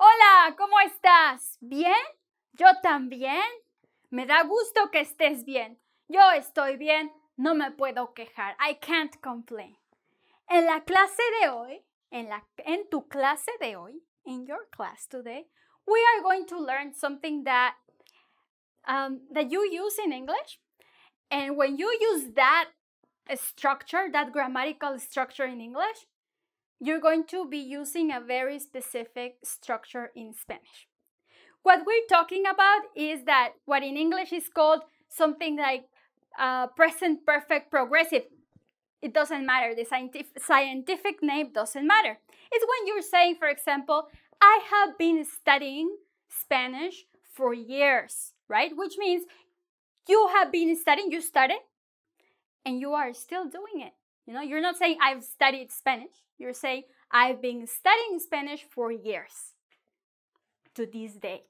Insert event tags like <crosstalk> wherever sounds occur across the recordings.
Hola, ¿cómo estás? ¿Bien? ¿Yo también? Me da gusto que estés bien. Yo estoy bien, no me puedo quejar. I can't complain. En la clase de hoy, en, la, en tu clase de hoy, in your class today, we are going to learn something that, um, that you use in English. And when you use that structure, that grammatical structure in English, you're going to be using a very specific structure in Spanish. What we're talking about is that what in English is called something like uh, present perfect progressive. It doesn't matter. The scientific, scientific name doesn't matter. It's when you're saying, for example, I have been studying Spanish for years, right? Which means you have been studying, you started, and you are still doing it. You know, you're not saying I've studied Spanish. You say, I've been studying Spanish for years. To this day,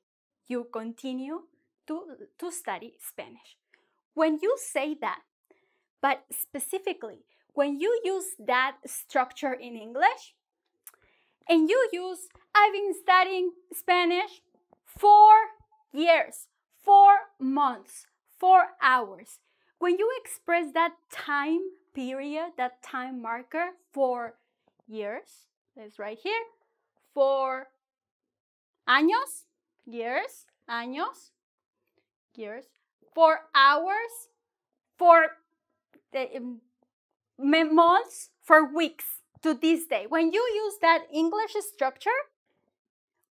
you continue to, to study Spanish. When you say that, but specifically, when you use that structure in English, and you use, I've been studying Spanish for years, four months, four hours. When you express that time period, that time marker for years. It's right here. For años, years, años, years. For hours, for the, eh, months, for weeks to this day. When you use that English structure,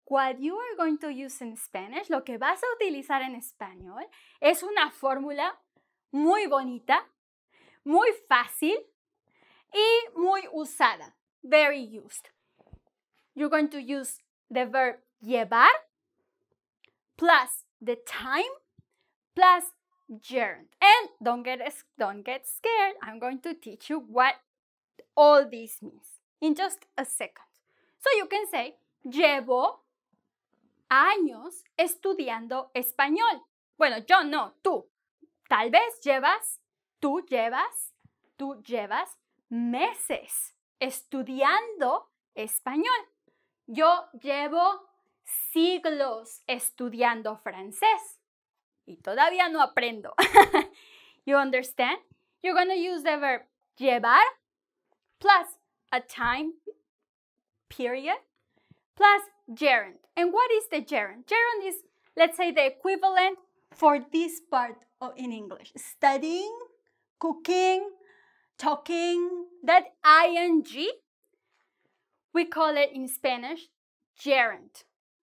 what you are going to use in Spanish, lo que vas a utilizar en español, es una fórmula muy bonita, muy fácil y muy usada very used. You're going to use the verb llevar plus the time plus gerund. And don't get, don't get scared. I'm going to teach you what all this means in just a second. So you can say, llevo años estudiando español. Bueno, yo no, tú. Tal vez llevas, tú llevas, tú llevas meses estudiando español. Yo llevo siglos estudiando francés y todavía no aprendo. <laughs> you understand? You're going to use the verb llevar plus a time period plus gerund. And what is the gerund? Gerund is, let's say, the equivalent for this part in English. Studying, cooking, talking, that ing, we call it in Spanish gerund,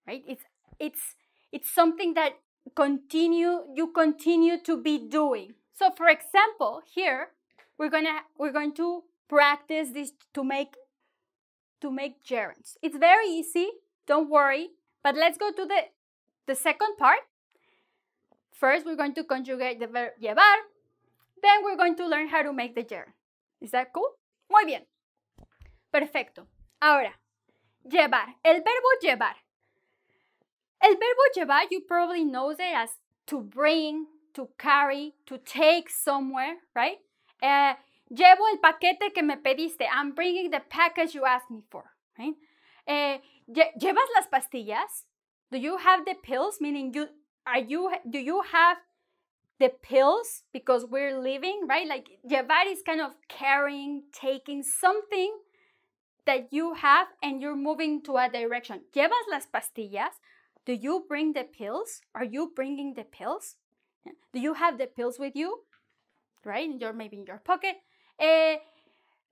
right? It's it's it's something that continue you continue to be doing. So for example, here we're gonna we're going to practice this to make to make gerunds. It's very easy, don't worry, but let's go to the the second part. First, we're going to conjugate the verb llevar. Then we're going to learn how to make the gerund. that cool? Muy bien. Perfecto. Ahora, llevar. El verbo llevar. El verbo llevar, you probably know it as to bring, to carry, to take somewhere, right? Eh, llevo el paquete que me pediste. I'm bringing the package you asked me for, right? Eh, ¿Llevas las pastillas? Do you have the pills? Meaning, you, are you, do you have the pills because we're living, right? Like your body is kind of carrying, taking something that you have and you're moving to a direction. ¿Llevas las pastillas? Do you bring the pills? Are you bringing the pills? Do you have the pills with you? Right? You're maybe in your pocket. Eh,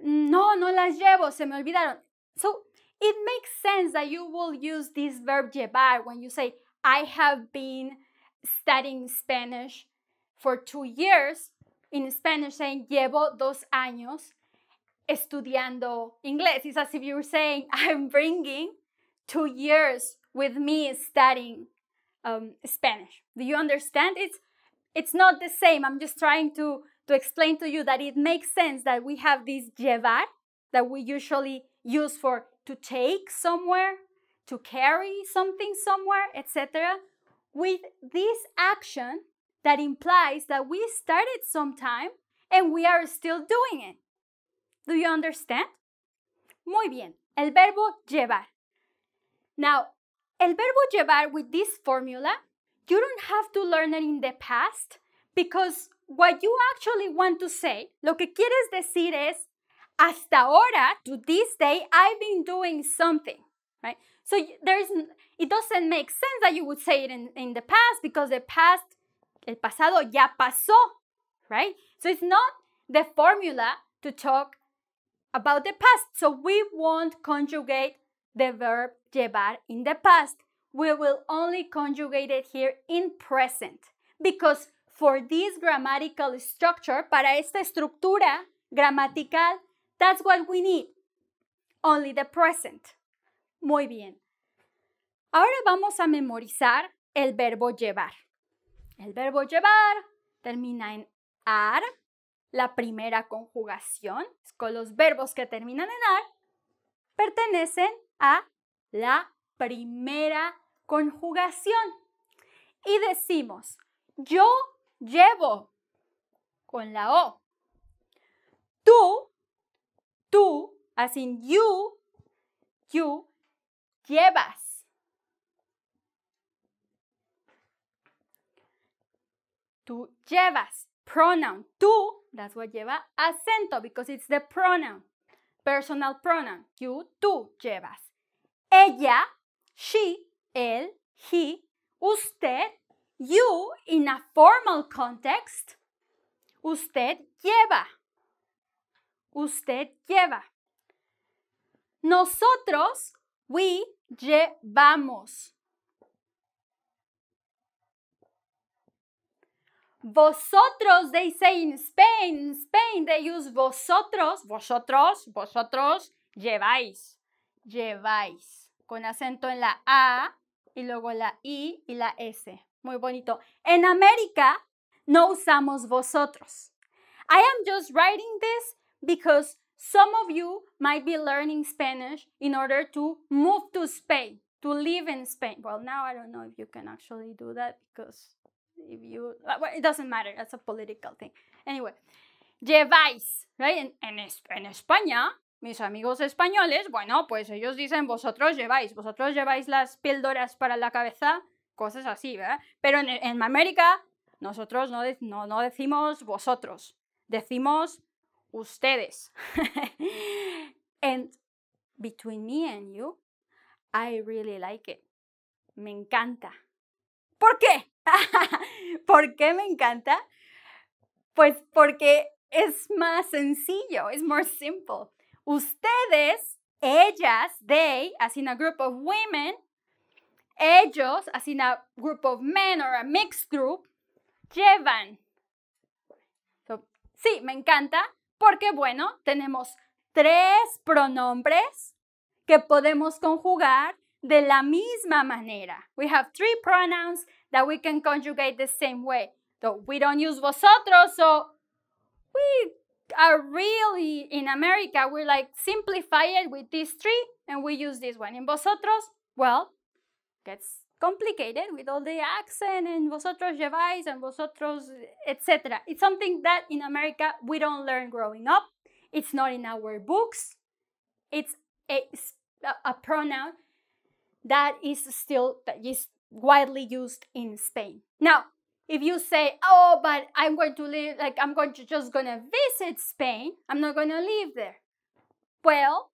no, no las llevo, se me olvidaron. So it makes sense that you will use this verb llevar when you say, I have been studying Spanish for two years, in Spanish saying llevo dos años estudiando inglés. It's as if you were saying, <laughs> I'm bringing two years with me studying um, Spanish. Do you understand? It's, it's not the same. I'm just trying to, to explain to you that it makes sense that we have this llevar that we usually use for to take somewhere, to carry something somewhere, etc. With this action, that implies that we started sometime and we are still doing it. Do you understand? Muy bien, el verbo llevar. Now, el verbo llevar with this formula, you don't have to learn it in the past because what you actually want to say, lo que quieres decir es, hasta ahora, to this day, I've been doing something, right? So there's, it doesn't make sense that you would say it in, in the past because the past el pasado ya pasó, right? So it's not the formula to talk about the past. So we won't conjugate the verb llevar in the past. We will only conjugate it here in present because for this grammatical structure, para esta estructura gramatical, that's what we need. Only the present. Muy bien. Ahora vamos a memorizar el verbo llevar. El verbo llevar termina en ar. La primera conjugación con los verbos que terminan en ar pertenecen a la primera conjugación. Y decimos, yo llevo con la O. Tú, tú, así you, you, llevas. tú llevas. Pronoun, tú, that's what lleva acento because it's the pronoun. Personal pronoun, you, tú llevas. Ella, she, él, he, usted, you in a formal context. Usted lleva. Usted lleva. Nosotros, we, llevamos. Vosotros, they say in Spain. In Spain, they use vosotros, vosotros, vosotros, lleváis, lleváis. Con acento en la A y luego la I y la S. Muy bonito. En América no usamos vosotros. I am just writing this because some of you might be learning Spanish in order to move to Spain, to live in Spain. Well, now I don't know if you can actually do that because if ah, it doesn't matter, that's a political thing. Anyway, lleváis, En, España, mis amigos españoles, bueno, pues ellos dicen vosotros lleváis, vosotros lleváis las píldoras para la cabeza, cosas así, ¿verdad? Pero en, América nosotros no, no, no, decimos vosotros, decimos ustedes. <laughs> and between me and you, I really like it. Me encanta. ¿Por qué? <laughs> ¿Por qué me encanta? Pues porque es más sencillo, es more simple. Ustedes, ellas, they, as in a group of women, ellos, as in a group of men or a mixed group, llevan. sí, me encanta porque, bueno, tenemos tres pronombres que podemos conjugar De la misma manera. We have three pronouns that we can conjugate the same way. Though we don't use vosotros, so we are really in America, we like simplify it with these three and we use this one. In vosotros, well, gets complicated with all the accent and vosotros lleváis and vosotros, etc. It's something that in America we don't learn growing up. It's not in our books. It's a, a pronoun that is still that is widely used in Spain. Now, if you say, "Oh, but I'm going to live like I'm going to just going to visit Spain. I'm not going to live there." Well,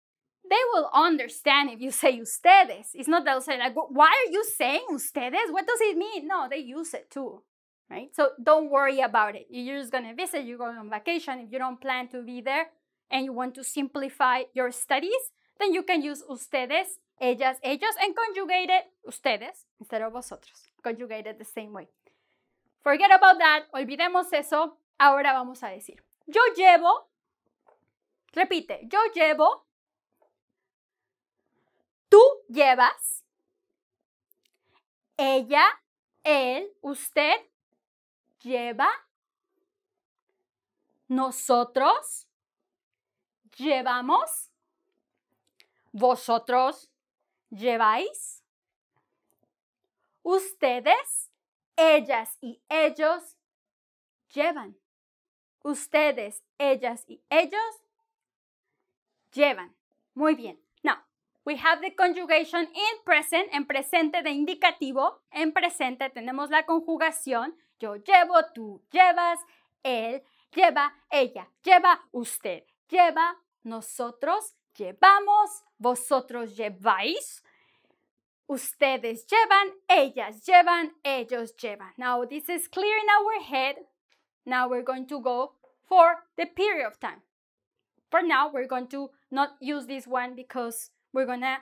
they will understand if you say ustedes. It's not they'll say like, "Why are you saying ustedes? What does it mean?" No, they use it too. Right? So don't worry about it. You're just going to visit, you're going on vacation if you don't plan to be there and you want to simplify your studies, then you can use ustedes ellas, ellos en conjugated, ustedes, instead vosotros, conjugated the same way. Forget about that, olvidemos eso, ahora vamos a decir, yo llevo, repite, yo llevo, tú llevas, ella, él, usted lleva, nosotros llevamos, vosotros lleváis, ustedes, ellas y ellos llevan. Ustedes, ellas y ellos llevan. Muy bien. Now, we have the conjugation in present, en presente de indicativo. En presente tenemos la conjugación. Yo llevo, tú llevas, él lleva, ella lleva, usted lleva, nosotros llevamos, vosotros lleváis, ustedes llevan, ellas llevan, ellos llevan. Now this is clear in our head. Now we're going to go for the period of time. For now, we're going to not use this one because we're gonna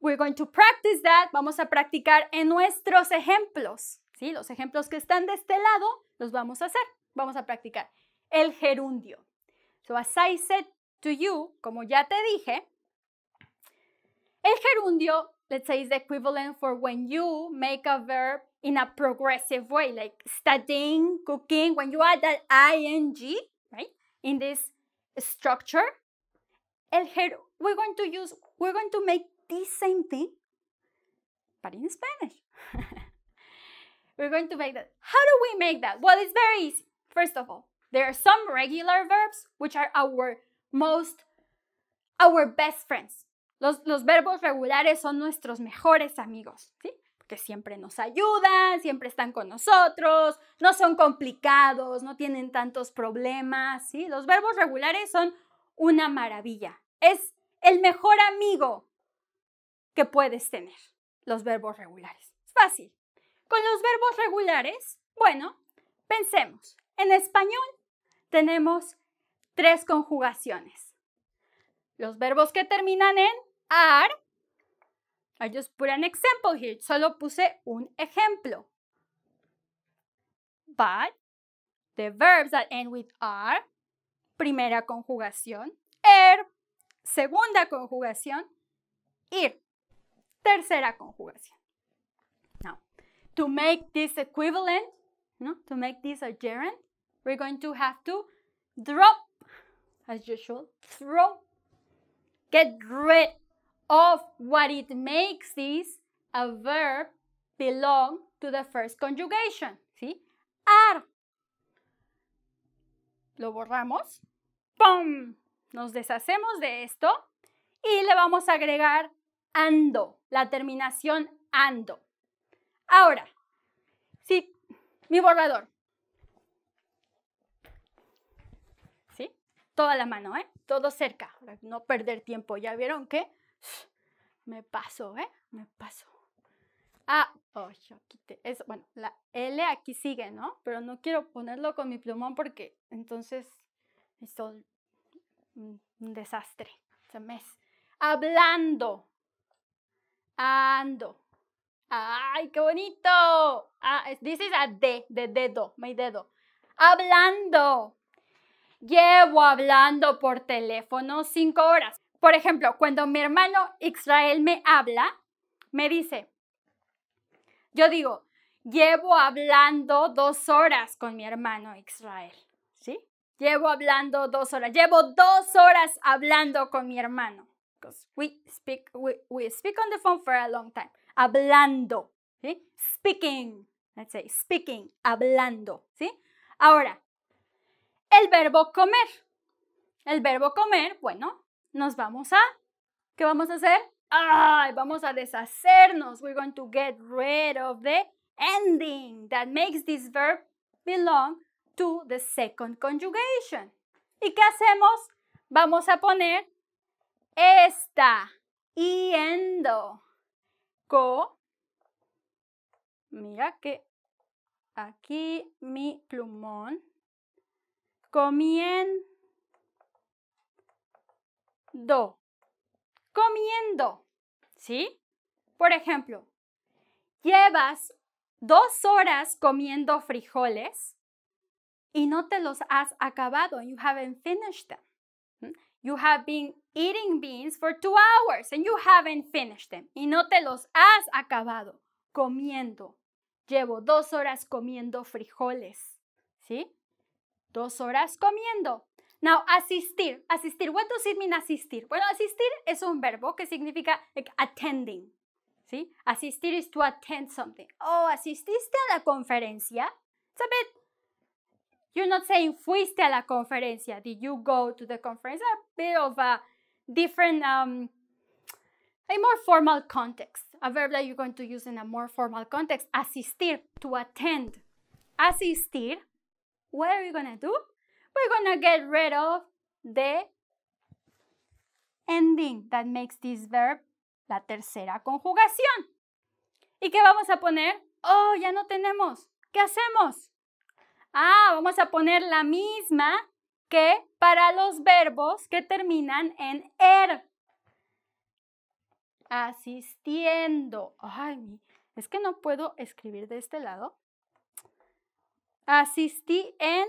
we're going to practice that. Vamos a practicar en nuestros ejemplos. ¿Sí? Los ejemplos que están de este lado los vamos a hacer. Vamos a practicar el gerundio. So as I said to you, como ya te dije, el gerundio, let's say, is the equivalent for when you make a verb in a progressive way, like studying, cooking, when you add that ing, right, in this structure, el ger, we're going to use, we're going to make this same thing, but in Spanish. <laughs> we're going to make that. How do we make that? Well, it's very easy. First of all, there are some regular verbs, which are our most, our best friends. Los, verbos regulares son nuestros mejores amigos, ¿sí? porque siempre nos ayudan, siempre están con nosotros, no son complicados, no tienen tantos problemas, ¿sí? Los verbos regulares son una maravilla. Es el mejor amigo que puedes tener, los verbos regulares. Es fácil. Con los verbos regulares, bueno, pensemos. En español tenemos tres conjugaciones. Los verbos que terminan en are, I just put an example here, solo puse un ejemplo. But, the verbs that end with are, primera conjugación, er, segunda conjugación, ir, tercera conjugación. Now, to make this equivalent, no, to make this a gerund, we're going to have to drop as usual, throw. Get rid of what it makes this a verb belong to the first conjugation. ¿Sí? Ar, Lo borramos. ¡Pum! Nos deshacemos de esto y le vamos a agregar ando, la terminación ando. Ahora, sí, mi borrador. toda la mano, ¿eh? Todo cerca, no perder tiempo. ¿Ya vieron que? Me paso, ¿eh? Me paso. Ah, ojo, oh, yo quité eso. Bueno, la L aquí sigue, ¿no? Pero no quiero ponerlo con mi plumón porque entonces es un, un desastre. Se me Hablando. Ando. ¡Ay, qué bonito! Ah, this is a D, de dedo, mi dedo. Hablando llevo hablando por teléfono cinco horas. Por ejemplo, cuando mi hermano Israel me habla, me dice, yo digo, llevo hablando dos horas con mi hermano Israel, ¿sí? Llevo hablando dos horas, llevo dos horas hablando con mi hermano. Because we speak, we, we speak on the phone for a long time. Hablando, ¿sí? Speaking, let's say, speaking, hablando, ¿sí? Ahora, el verbo comer. El verbo comer, bueno, nos vamos a... ¿Qué vamos a hacer? vamos a deshacernos. We're going to get rid of the ending that makes this verb belong to the second conjugation. ¿Y qué hacemos? Vamos a poner Esta yendo. Co. Mira que aquí mi plumón comiendo. Comiendo. ¿Sí? Por ejemplo, llevas dos horas comiendo frijoles y no te los has acabado. You haven't finished them. ¿Mm? You have been eating beans for two hours and you haven't finished them. Y no te los has acabado. Comiendo. Llevo dos horas comiendo frijoles. ¿Sí? horas comiendo. Now, asistir. Asistir. What does it mean asistir? Bueno, asistir es un verbo que significa attending. ¿Sí? Asistir is to attend something. Oh, ¿asististe a la conferencia? It's a bit... You're not saying fuiste a la conferencia. Did you go to the conference? A bit of a different... Um, a more formal context. A verb that you're going to use in a more formal context. Asistir. To attend. Asistir What are we gonna do? We're gonna get rid of the ending that makes this verb la tercera conjugación. ¿Y qué vamos a poner? Oh, ya no tenemos. ¿Qué hacemos? Ah, vamos a poner la misma que para los verbos que terminan en er. Asistiendo. Ay, es que no puedo escribir de este lado. Asistí en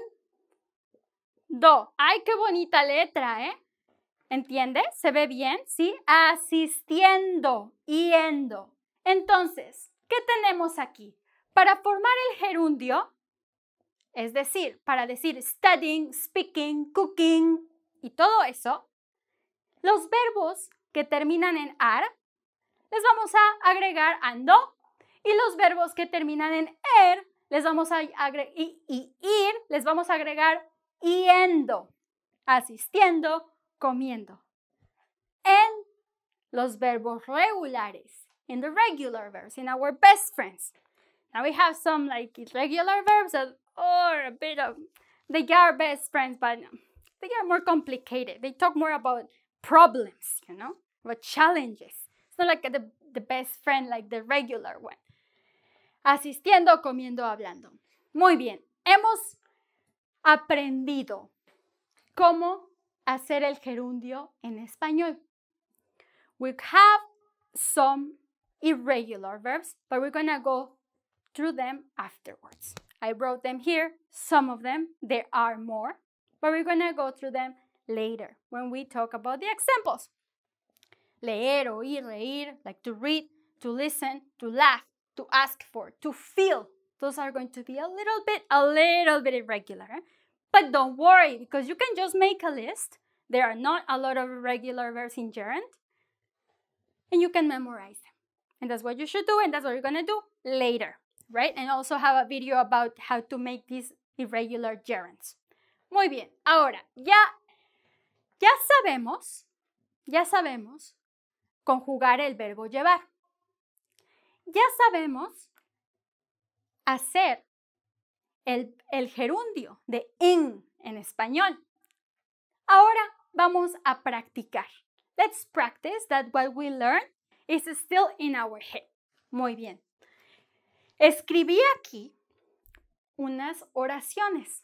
do. ¡Ay, qué bonita letra, eh! ¿Entiende? ¿Se ve bien? ¿Sí? Asistiendo, yendo. Entonces, ¿qué tenemos aquí? Para formar el gerundio, es decir, para decir studying, speaking, cooking y todo eso, los verbos que terminan en ar les vamos a agregar ando y los verbos que terminan en er les vamos a ir, les vamos a agregar yendo, asistiendo, comiendo. En los verbos regulares, in the regular verbs, in our best friends. Now we have some like irregular verbs that are a bit of, they are best friends, but they are more complicated. They talk more about problems, you know, about challenges. It's not like the, the best friend, like the regular one. asistiendo, comiendo, hablando. Muy bien, hemos aprendido cómo hacer el gerundio en español. We have some irregular verbs, but we're gonna go through them afterwards. I wrote them here, some of them, there are more, but we're gonna go through them later when we talk about the examples. Leer, oír, reír, like to read, to listen, to laugh, to ask for, to feel, those are going to be a little bit, a little bit irregular. Eh? But don't worry, because you can just make a list. There are not a lot of irregular verbs in gerund, and you can memorize them. And that's what you should do, and that's what you're gonna do later, right? And also have a video about how to make these irregular gerunds. Muy bien, ahora, ya, ya sabemos, ya sabemos conjugar el verbo llevar. ya sabemos hacer el, gerundio de en en español. Ahora vamos a practicar. Let's practice that what we learn is still in our head. Muy bien. Escribí aquí unas oraciones.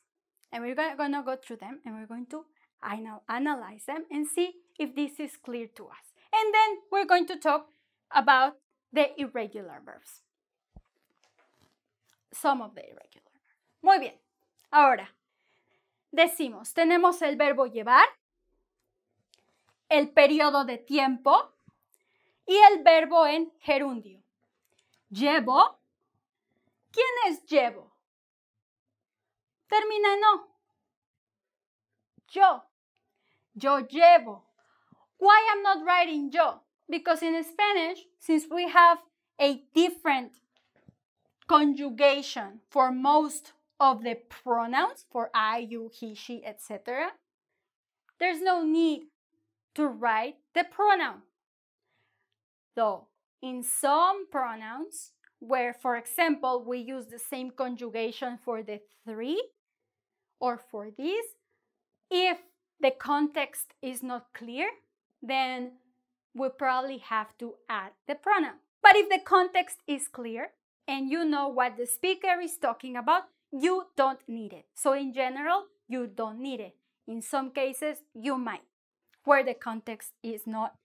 And we're going to go through them and we're going to analyze them and see if this is clear to us. And then we're going to talk about The irregular verbs. Some of the irregular verbs. Muy bien. Ahora, decimos, tenemos el verbo llevar, el periodo de tiempo y el verbo en gerundio. Llevo. ¿Quién es llevo? Termina en O. Yo. Yo llevo. Why am not writing yo? because in Spanish, since we have a different conjugation for most of the pronouns for I, you, he, she, etc., there's no need to write the pronoun. Though in some pronouns, where for example we use the same conjugation for the three or for these, if the context is not clear, then we probably have to add the pronoun. But if the context is clear and you know what the speaker is talking about, you don't need it. So in general, you don't need it. In some cases, you might, where the context is not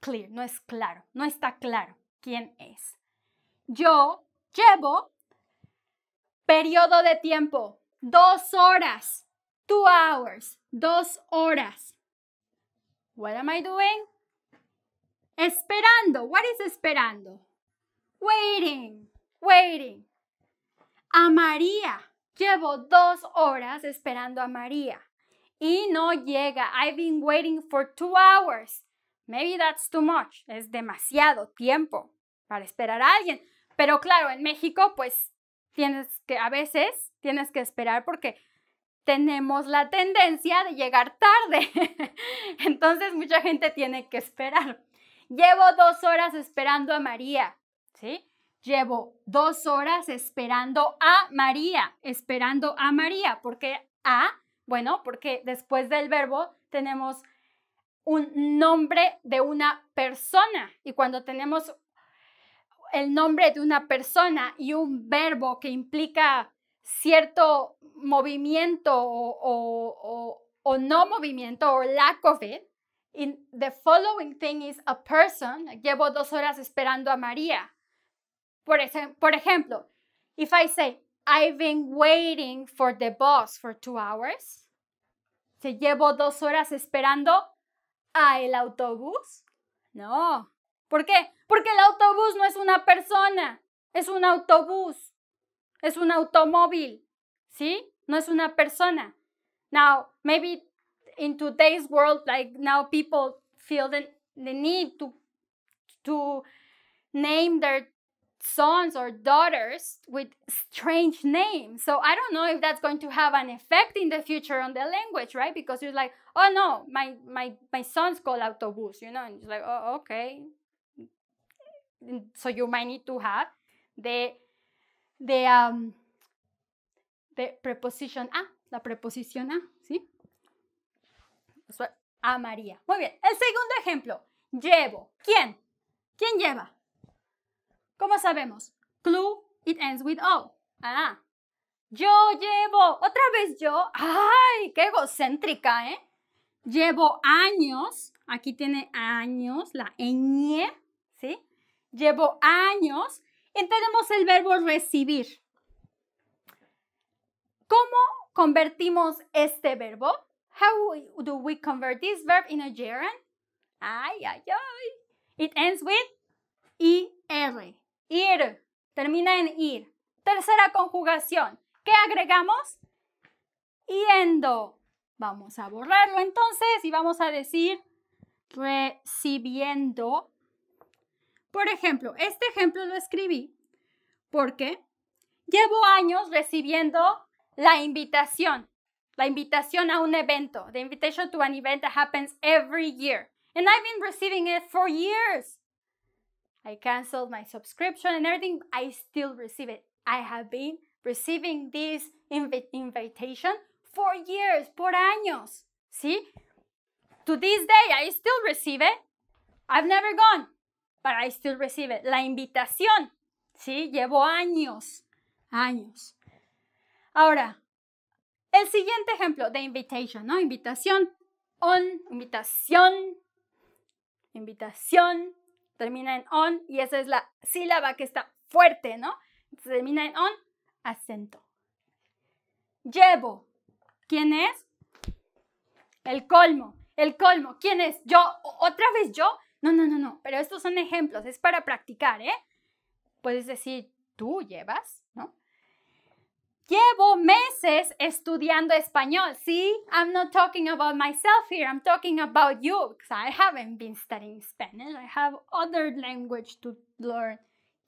clear, no es claro, no está claro quién es. Yo llevo periodo de tiempo, dos horas, two hours, dos horas. What am I doing? Esperando. What is esperando? Waiting. Waiting. A María. Llevo dos horas esperando a María. Y no llega. I've been waiting for two hours. Maybe that's too much. Es demasiado tiempo para esperar a alguien. Pero claro, en México, pues tienes que, a veces tienes que esperar porque tenemos la tendencia de llegar tarde. <laughs> Entonces mucha gente tiene que esperar. Llevo dos horas esperando a María, ¿sí? Llevo dos horas esperando a María, esperando a María, porque a, bueno, porque después del verbo tenemos un nombre de una persona y cuando tenemos el nombre de una persona y un verbo que implica cierto movimiento o, o no movimiento o lack of it, In the following thing is a person. Llevo dos horas esperando a María. Por, ejemplo, if I say, I've been waiting for the bus for two hours. ¿Se llevo dos horas esperando a el autobús? No. ¿Por qué? Porque el autobús no es una persona, es un autobús, es un automóvil, ¿sí? No es una persona. Now, maybe in today's world, like now people feel the, the need to to name their sons or daughters with strange names. So I don't know if that's going to have an effect in the future on the language, right? Because you're like, oh no, my my my son's called autobus, you know, and it's like, oh okay. So you might need to have the the um the preposition a, la preposición a. Pues, pues, a María. Muy bien. El segundo ejemplo. Llevo. ¿Quién? ¿Quién lleva? ¿Cómo sabemos? Clue, it ends with O. Ah. Yo llevo. Otra vez yo. ¡Ay! ¡Qué egocéntrica, eh! Llevo años. Aquí tiene años, la ñ, ¿sí? Llevo años. Y tenemos el verbo recibir. ¿Cómo convertimos este verbo? How do we convert this verb in a gerund? Ay, ay, ay. It ends with IR. Ir. Termina en ir. Tercera conjugación. ¿Qué agregamos? Yendo. Vamos a borrarlo entonces y vamos a decir recibiendo. Por ejemplo, este ejemplo lo escribí porque llevo años recibiendo la invitación. La invitación a un evento. The invitation to an event that happens every year. And I've been receiving it for years. I canceled my subscription and everything. I still receive it. I have been receiving this inv invitation for years, por años. See? To this day, I still receive it. I've never gone, but I still receive it. La invitación. Sí, llevo años, años. Ahora, El siguiente ejemplo de invitation, ¿no? Invitación, on, invitación, invitación, termina en on y esa es la sílaba que está fuerte, ¿no? termina en on, acento. Llevo, ¿quién es? El colmo, el colmo, ¿quién es? Yo, otra vez yo. No, no, no, no, pero estos son ejemplos, es para practicar, ¿eh? Puedes decir, tú llevas, Llevo meses estudiando español. ¿sí? I'm not talking about myself here. I'm talking about you because I haven't been studying Spanish. I have other language to learn.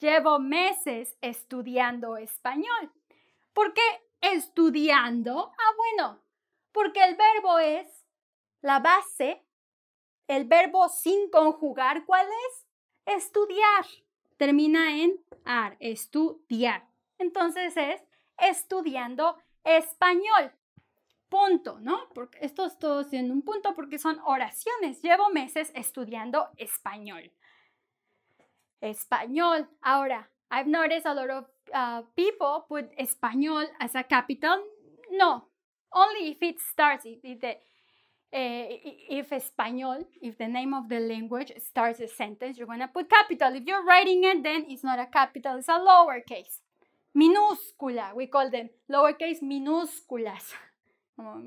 Llevo meses estudiando español. ¿Por qué estudiando? Ah, bueno, porque el verbo es la base. El verbo sin conjugar, ¿cuál es? Estudiar. Termina en ar, estudiar. Entonces es estudiando español. Punto, ¿no? Porque esto todo en un punto porque son oraciones. Llevo meses estudiando español. Español. Ahora, I've noticed a lot of uh, people put español as a capital. No, only if it starts, if, the, eh, if español, if the name of the language starts a sentence, you're going to put capital. If you're writing it, then it's not a capital, it's a lowercase minúscula, we call them lowercase minúsculas, como <laughs>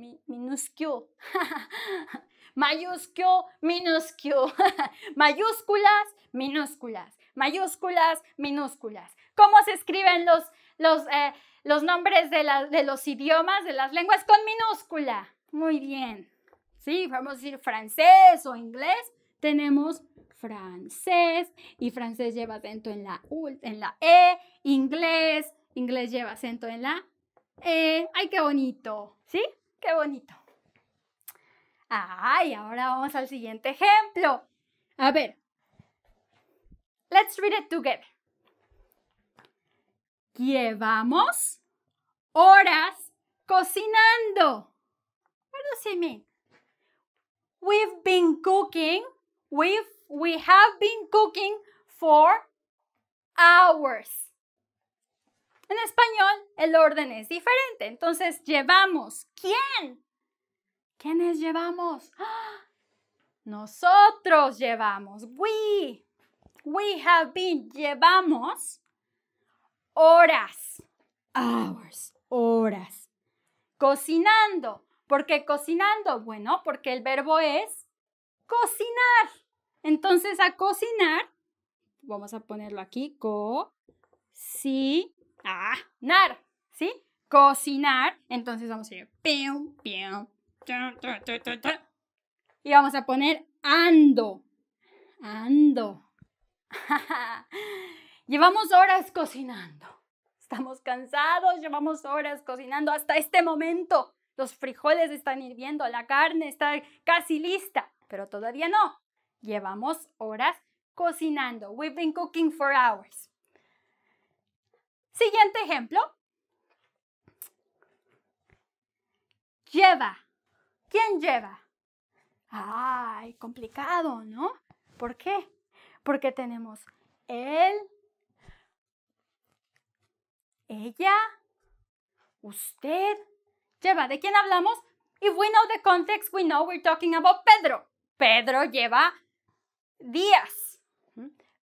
Mayúscula minuscule, mayúsculo, minúsculo, <laughs> mayúsculas, minúsculas, mayúsculas, minúsculas. ¿Cómo se escriben los, los, eh, los nombres de, de los idiomas, de las lenguas? Con minúscula. Muy bien. Sí, vamos a decir francés o inglés. Tenemos francés y francés lleva acento en la, en la E, inglés, Inglés lleva acento en la E. ¡Ay, qué bonito! ¿Sí? ¡Qué bonito! ¡Ay! Ahora vamos al siguiente ejemplo. A ver. Let's read it together. Llevamos horas cocinando. What does it We've been cooking. We've, we have been cooking for hours. En español el orden es diferente. Entonces, llevamos. ¿Quién? ¿Quiénes llevamos? <gasps> Nosotros llevamos. We. We have been. Llevamos horas. Hours. Horas. Cocinando. ¿Por qué cocinando? Bueno, porque el verbo es cocinar. Entonces, a cocinar, vamos a ponerlo aquí, co, si, Ah. nar, ¿sí? Cocinar. Entonces vamos a ir y vamos a poner ando. Ando. <laughs> llevamos horas cocinando. Estamos cansados, llevamos horas cocinando hasta este momento. Los frijoles están hirviendo, la carne está casi lista, pero todavía no. Llevamos horas cocinando. We've been cooking for hours. Siguiente ejemplo. Lleva. ¿Quién lleva? Ay, complicado, ¿no? ¿Por qué? Porque tenemos él, ella, usted. Lleva, ¿de quién hablamos? If we know the context, we know we're talking about Pedro. Pedro lleva días.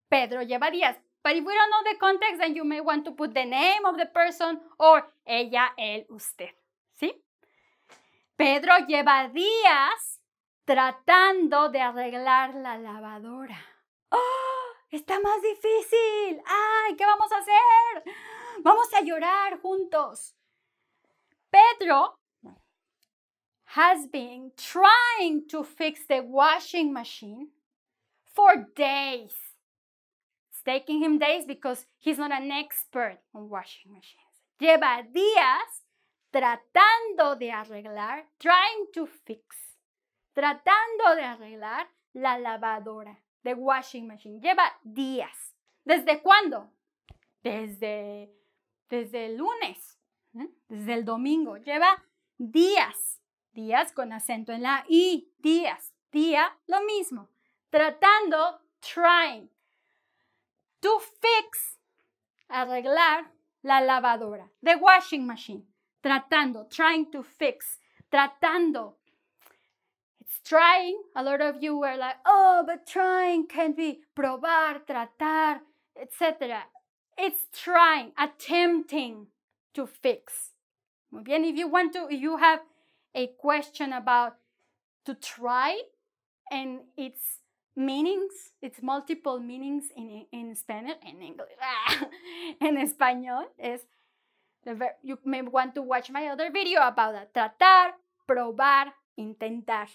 Pedro lleva días. Pero if no don't know the context, then you may want to put the name of the person or ella, él, usted. ¿Sí? Pedro lleva días tratando de arreglar la lavadora. ¡Oh! Está más difícil. ¡Ay! ¿Qué vamos a hacer? Vamos a llorar juntos. Pedro has been trying to fix the washing machine for days taking him days because he's not an expert on washing machines. Lleva días tratando de arreglar, trying to fix, tratando de arreglar la lavadora, the washing machine. Lleva días. ¿Desde cuándo? Desde, desde el lunes, ¿eh? desde el domingo. Lleva días, días con acento en la I, días, día, lo mismo. Tratando, trying to fix, arreglar la lavadora, the washing machine, tratando, trying to fix, tratando. It's trying. A lot of you were like, oh, but trying can be probar, tratar, etc. It's trying, attempting to fix. Muy bien, if you want to, if you have a question about to try and it's meanings, it's multiple meanings in, in Spanish, in English, in español, verb. you may want to watch my other video about that, tratar, probar, intentar,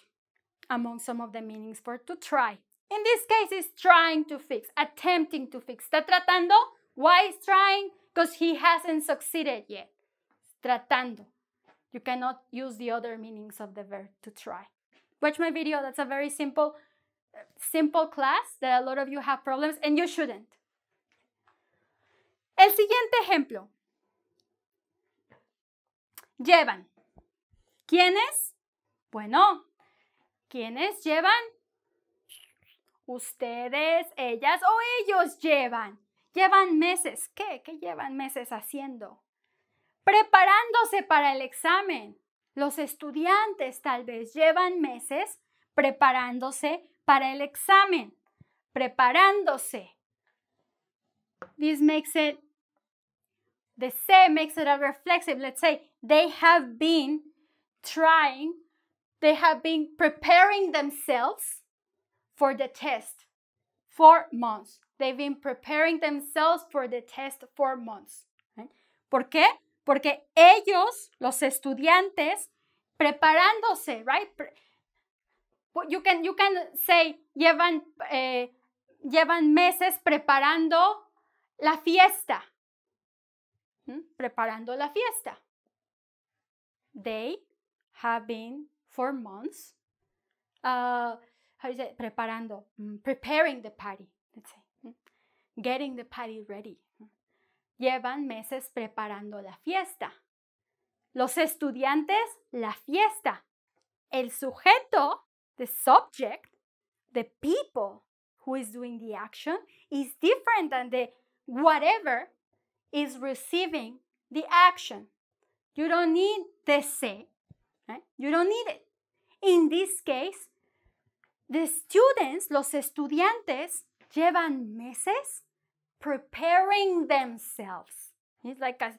among some of the meanings for to try. In this case, it's trying to fix, attempting to fix. Está tratando, why is trying? Because he hasn't succeeded yet. Tratando. You cannot use the other meanings of the verb to try. Watch my video, that's a very simple simple class that a lot of you have problems and you shouldn't. El siguiente ejemplo. Llevan. ¿Quiénes? Bueno, ¿quiénes llevan? Ustedes, ellas o ellos llevan. Llevan meses. ¿Qué? ¿Qué llevan meses haciendo? Preparándose para el examen. Los estudiantes tal vez llevan meses preparándose para el examen, preparándose. This makes it, the say makes it a reflexive. Let's say they have been trying, they have been preparing themselves for the test for months. They've been preparing themselves for the test for months. ¿Por qué? Porque ellos, los estudiantes, preparándose, right? you can, you can say, llevan, eh, llevan meses preparando la fiesta. ¿Mm? Preparando la fiesta. They have been for months. Uh, preparando, mm, preparing the party, let's say. ¿Mm? Getting the party ready. Llevan meses preparando la fiesta. Los estudiantes, la fiesta. El sujeto the subject, the people who is doing the action, is different than the whatever is receiving the action. You don't need the say, right? you don't need it. In this case, the students, los estudiantes, llevan meses preparing themselves. It's like a,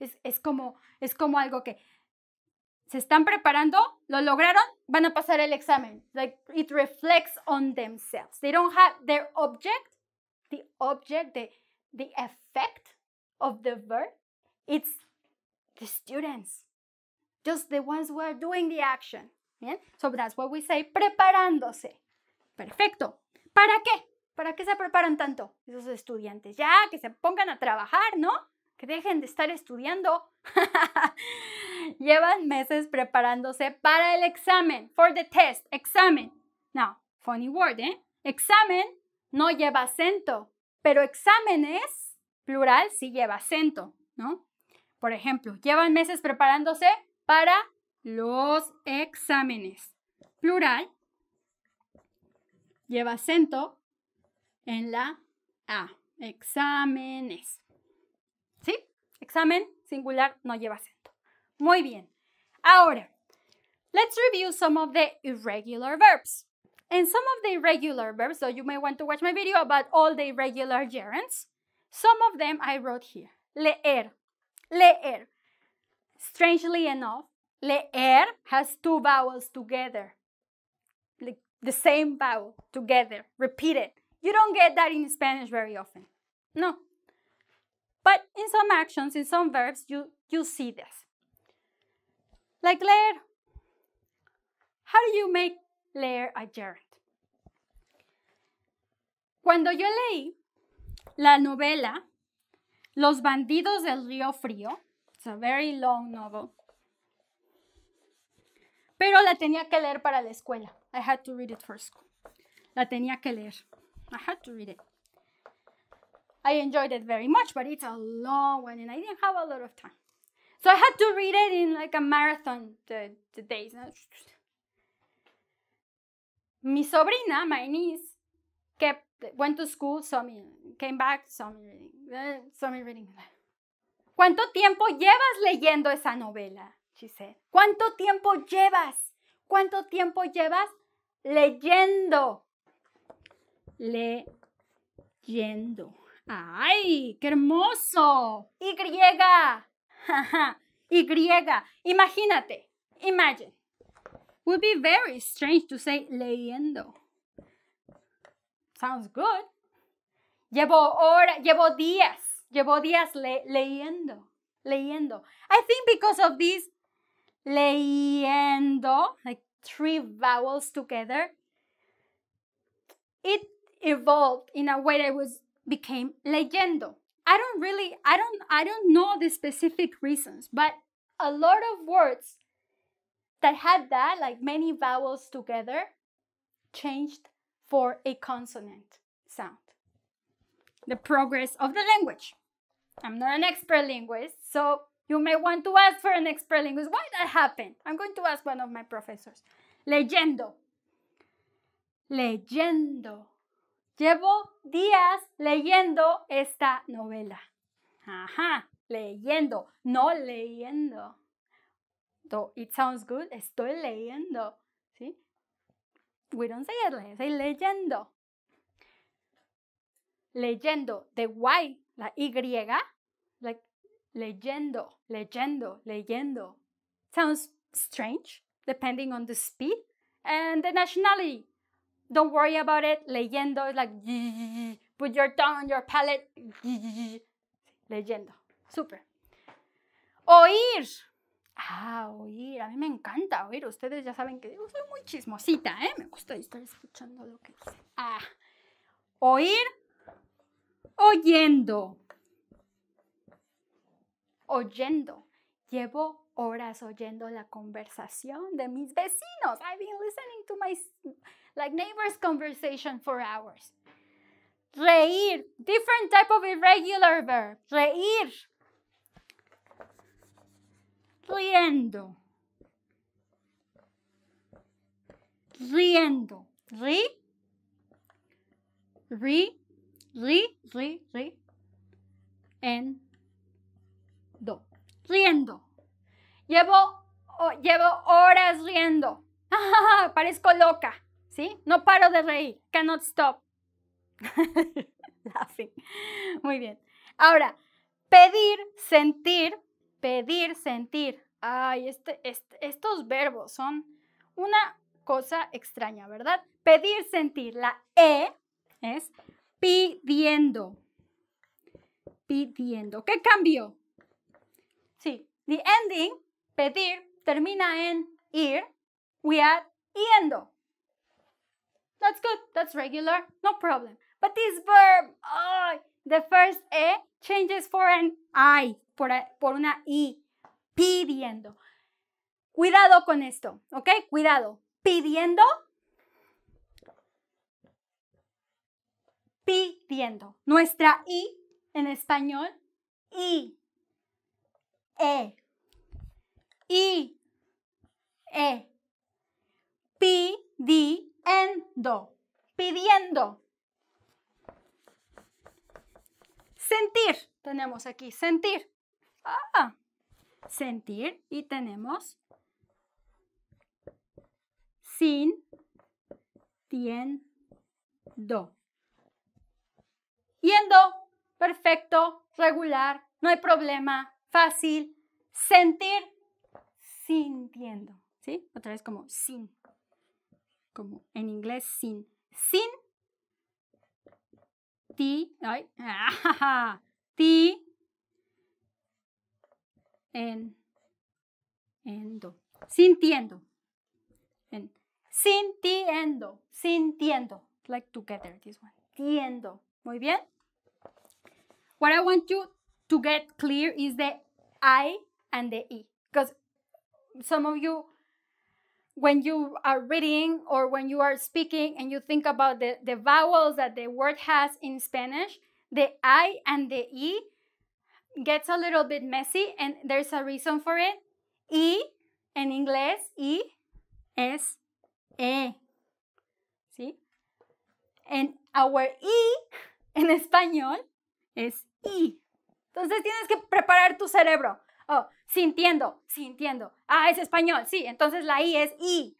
es, es, como, es como algo que se están preparando, lo lograron, van a pasar el examen. Like it reflects on themselves. They don't have their object, the object, the, effect of the verb. It's the students, just the ones who are doing the action. So that's what we say, preparándose. Perfecto. ¿Para qué? ¿Para qué se preparan tanto esos estudiantes? Ya, que se pongan a trabajar, ¿no? Que dejen de estar estudiando. <laughs> Llevan meses preparándose para el examen. For the test, examen. Now, funny word, ¿eh? Examen no lleva acento, pero exámenes, plural, sí lleva acento, ¿no? Por ejemplo, llevan meses preparándose para los exámenes. Plural lleva acento en la A. Exámenes. ¿Sí? Examen singular no lleva acento. Muy bien. Ahora, let's review some of the irregular verbs. And some of the irregular verbs, so you may want to watch my video about all the irregular gerunds. Some of them I wrote here. Leer, leer. Strangely enough, leer has two vowels together. Like the same vowel together, repeated. You don't get that in Spanish very often. No. But in some actions, in some verbs, you, you see this. Like layer. How do you make layer gerund? Cuando yo leí la novela Los bandidos del río frío, it's a very long novel, pero la tenía que leer para la escuela. I had to read it for school. La tenía que leer. I had to read it. I enjoyed it very much, but it's a long one and I didn't have a lot of time. So I had to read it in like a marathon the, days. Mi sobrina, my niece, went to school, saw me, came back, saw me reading, eh, saw me reading. ¿Cuánto tiempo llevas leyendo esa novela? She said. ¿Cuánto tiempo llevas? ¿Cuánto tiempo llevas leyendo? Leyendo. ¡Ay, qué hermoso! Y griega. <laughs> y, imagínate, imagine. Would be very strange to say leyendo. Sounds good. Llevo horas, llevo días, llevo días le leyendo, leyendo. I think because of this leyendo, like three vowels together, it evolved in a way that was became leyendo. I don't really I don't I don't know the specific reasons, but a lot of words that had that, like many vowels together, changed for a consonant sound. The progress of the language. I'm not an expert linguist, so you may want to ask for an expert linguist why that happened. I'm going to ask one of my professors. Leyendo. Leyendo. Llevo días leyendo esta novela. Ajá, leyendo, no leyendo. Do it sounds good, estoy leyendo. ¿Sí? We don't say it, estoy leyendo. Leyendo, the Y, la Y, like, leyendo, leyendo, leyendo. Sounds strange, depending on the speed and the nationality. Don't worry about it. Leyendo es like put your tongue on your palate. Leyendo. Súper. Oír. Ah, oír. A mí me encanta oír. Ustedes ya saben que yo soy muy chismosita, ¿eh? Me gusta estar escuchando lo que dice. Ah. Oír. Oyendo. Oyendo. Llevo horas oyendo la conversación de mis vecinos. I've been listening to my like neighbors conversation for hours. Reír, different type of irregular verb. Reír. Riendo. Riendo. Ri. Ri. Ri. Ri. Ri. En. Do. Riendo. Llevo, oh, llevo horas riendo. <laughs> Parezco loca. ¿Sí? No paro de reír. Cannot stop. Laughing. Muy bien. Ahora, pedir, sentir, pedir, sentir. Ay, este, este, estos verbos son una cosa extraña, ¿verdad? Pedir, sentir. La E es pidiendo. Pidiendo. ¿Qué cambió? Sí, the ending, pedir, termina en ir. We are yendo. That's good. That's regular. No problem. But this verb, the first E changes for an I, por, una I, pidiendo. Cuidado con esto, ¿ok? Cuidado. Pidiendo. Pidiendo. Nuestra I en español, I, E, I, E, P, endo, pidiendo. Sentir, tenemos aquí, sentir. Ah, sentir y tenemos sin, tiendo. Yendo, perfecto, regular, no hay problema, fácil. Sentir, sintiendo, ¿sí? Otra vez como sin como en inglés sin. Sin. Ti. Ay. <laughs> Ah, ti. En. Endo. Sintiendo. En, sintiendo. Sintiendo. Like together, this one. Tiendo. Muy bien. What I want you to get clear is the I and the E. Because some of you when you are reading or when you are speaking and you think about the, the vowels that the word has in Spanish, the I and the E gets a little bit messy and there's a reason for it. E in English, is es E. ¿Sí? And our E <laughs> en español es I. Entonces tienes que preparar tu cerebro. oh, sintiendo, sintiendo. Ah, es español, sí, entonces la I es I,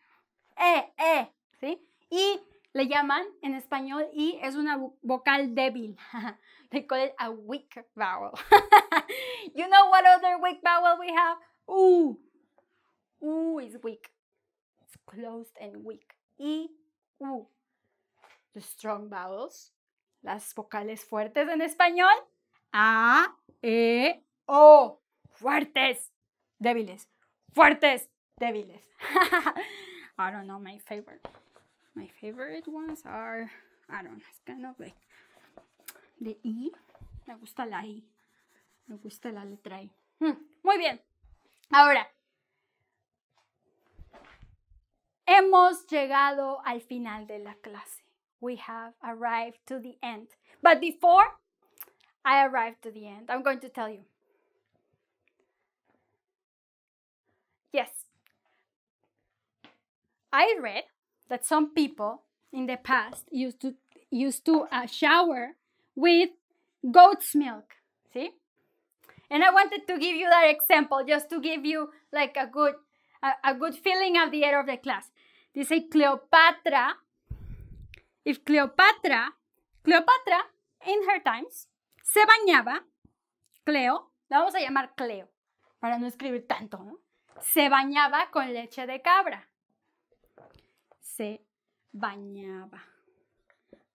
E, E, ¿sí? Y le llaman en español I es una vocal débil. <laughs> They call it a weak vowel. <laughs> you know what other weak vowel we have? U. U is weak. It's closed and weak. I, U. The strong vowels. Las vocales fuertes en español. A, E, O fuertes, débiles, fuertes, débiles. <laughs> I don't know, my favorite, my favorite ones are, I don't know, it's kind of like the I. E. Me gusta la I. E. Me gusta la letra I. E. Hmm, muy bien. Ahora, hemos llegado al final de la clase. We have arrived to the end. But before I arrive to the end, I'm going to tell you Yes. I read that some people in the past used to used to uh, shower with goat's milk. See? And I wanted to give you that example just to give you like a good a, a good feeling of the end of the class. They say Cleopatra. If Cleopatra, Cleopatra in her times se bañaba, Cleo, la vamos a llamar Cleo para no escribir tanto, ¿no? se bañaba con leche de cabra. Se bañaba.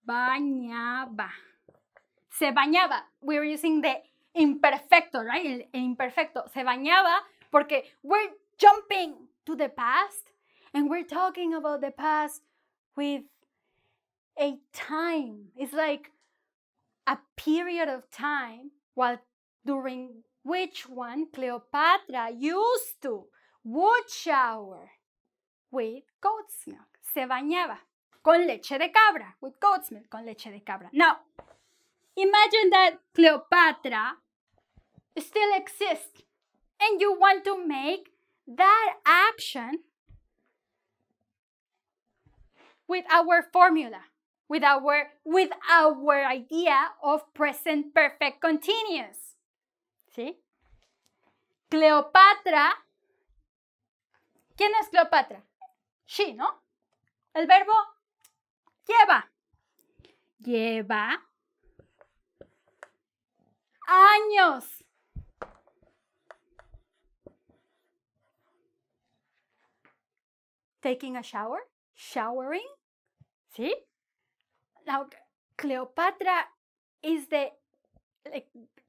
Bañaba. Se bañaba. We're using the imperfecto, right? El, imperfecto. Se bañaba porque we're jumping to the past and we're talking about the past with a time. It's like a period of time while during which one Cleopatra used to Wood shower with goat's milk. Se bañaba con leche de cabra. With goat's milk, con leche de cabra. Now, imagine that Cleopatra still exists and you want to make that action with our formula, with our, with our idea of present perfect continuous. See? Cleopatra ¿Quién es Cleopatra? She, ¿no? El verbo lleva. Lleva años. Taking a shower, showering, ¿sí? Now, Cleopatra is the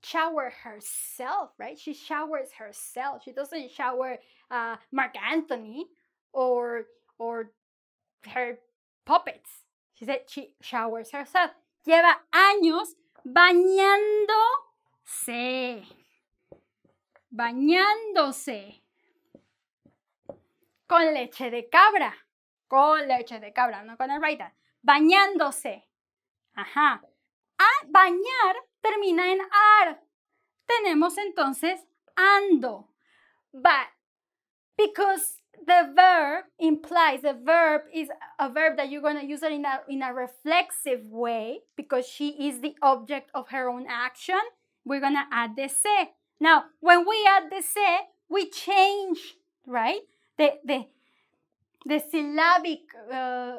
shower herself, right? She showers herself. She doesn't shower a Mark Anthony or or her puppets. She said she showers herself. Lleva años bañándose. Bañándose. Con leche de cabra. Con leche de cabra, no con el raita. Bañándose. Ajá. A bañar termina en ar. Tenemos entonces ando. but because the verb implies the verb is a verb that you're going to use it in a, in a reflexive way because she is the object of her own action. We're going to add the se. Now, when we add the se, we change, right? The, the, the syllabic, uh,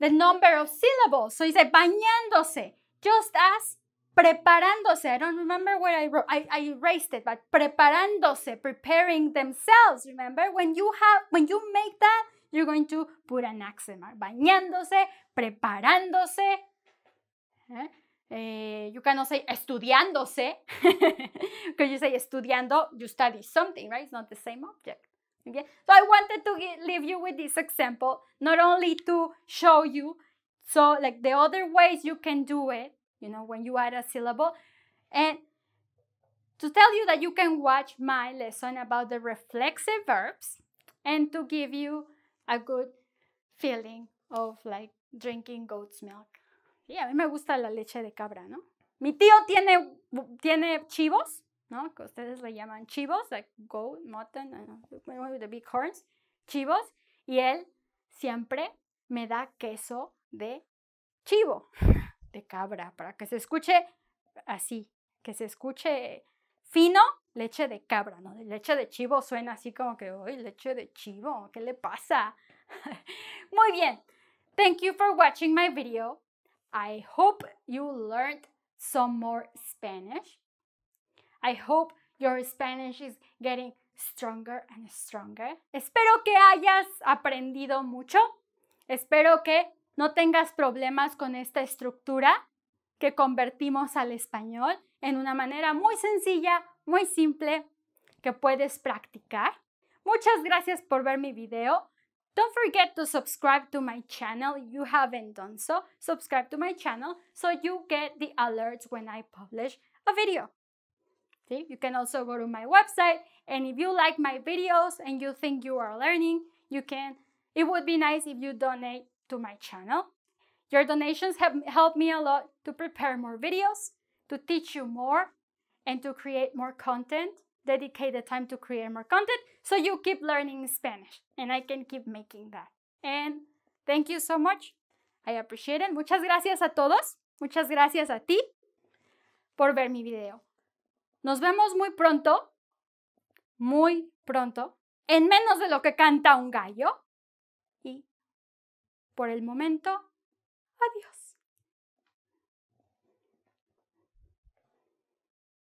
the number of syllables. So it's a bañándose, just as preparándose. I don't remember where I wrote, I, I erased it, but preparándose, preparing themselves. Remember, when you have, when you make that, you're going to put an accent mark. Bañándose, preparándose. Eh? Eh, you cannot say estudiándose, because <laughs> you say estudiando, you study something, right? It's not the same object. Okay? So I wanted to leave you with this example, not only to show you, so like the other ways you can do it, you know, when you add a syllable. And to tell you that you can watch my lesson about the reflexive verbs and to give you a good feeling of like drinking goat's milk. Sí, a mí me gusta la leche de cabra, ¿no? Mi tío tiene, tiene chivos, ¿no? Que ustedes le llaman chivos, like goat, mutton, know, the big horns, chivos. Y él siempre me da queso de chivo. <laughs> de cabra, para que se escuche así, que se escuche fino, leche de cabra, ¿no? Leche de chivo suena así como que, uy, leche de chivo, ¿qué le pasa? <laughs> Muy bien. Thank you for watching my video. I hope you learned some more Spanish. I hope your Spanish is getting stronger and stronger. Espero que hayas aprendido mucho. Espero que no tengas problemas con esta estructura que convertimos al español en una manera muy sencilla, muy simple, que puedes practicar. Muchas gracias por ver mi video. Don't forget to subscribe to my channel. You haven't done so. Subscribe to my channel so you get the alerts when I publish a video. See? You can also go to my website and if you like my videos and you think you are learning, you can. It would be nice if you donate to my channel. Your donations have helped me a lot to prepare more videos, to teach you more, and to create more content. Dedicate the time to create more content so you keep learning Spanish and I can keep making that. And thank you so much. I appreciate it. Muchas gracias a todos. Muchas gracias a ti por ver mi video. Nos vemos muy pronto, muy pronto, en menos de lo que canta un gallo. Por el momento, adiós.